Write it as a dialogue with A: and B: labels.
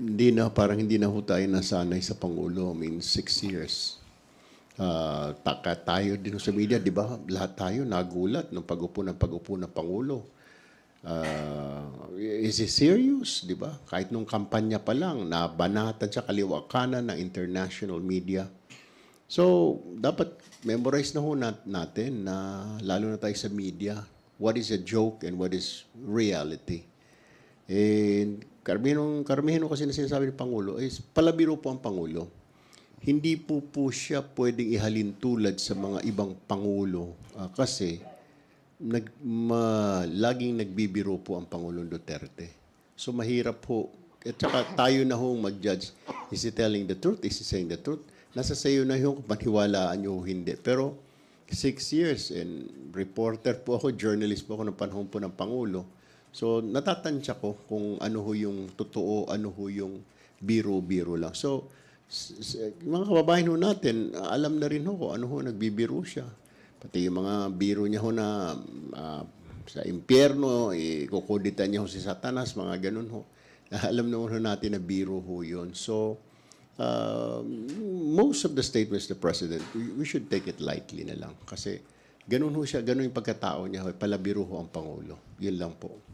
A: hindi na, parang hindi na ho tayo nasanay sa Pangulo. I mean, six years. Uh, taka tayo din sa media, di ba? Lahat tayo nagulat ng pag-upo ng pag-upo ng Pangulo. Uh, is it serious, di ba? Kahit nung kampanya pa lang, nabanata siya kaliwa kanan ng international media. So, dapat memorize na ho natin na lalo na tayo sa media, what is a joke and what is reality. And Karmino, Karmino kasi na sinasabi ng Pangulo ay palabiro po ang Pangulo. Hindi po po siya pwedeng ihalin tulad sa mga ibang Pangulo uh, kasi nag, ma, laging nagbibiro po ang Pangulong Duterte. So mahirap po. At saka tayo na hong mag-judge. Is he telling the truth? Is he saying the truth? Nasa sayo na yung kung paniwalaan nyo hindi. Pero six years and reporter po ako, journalist po ako ng panahon po ng Pangulo. So, natatansya ko kung ano ho yung totoo, ano ho yung biro-biro lang. So, mga kababayan ho natin, alam na rin ho kung ano ho nagbibiro siya. Pati yung mga biro niya ho na uh, sa impyerno, ikukuditan niya ho si Satanas, mga ganun ho. Alam naman ho natin na biro ho yun. So, uh, most of the statements the President, we, should take it lightly na lang. Kasi, ganun ho siya, ganun yung pagkatao niya ho, palabiro ho ang Pangulo. Yun lang po.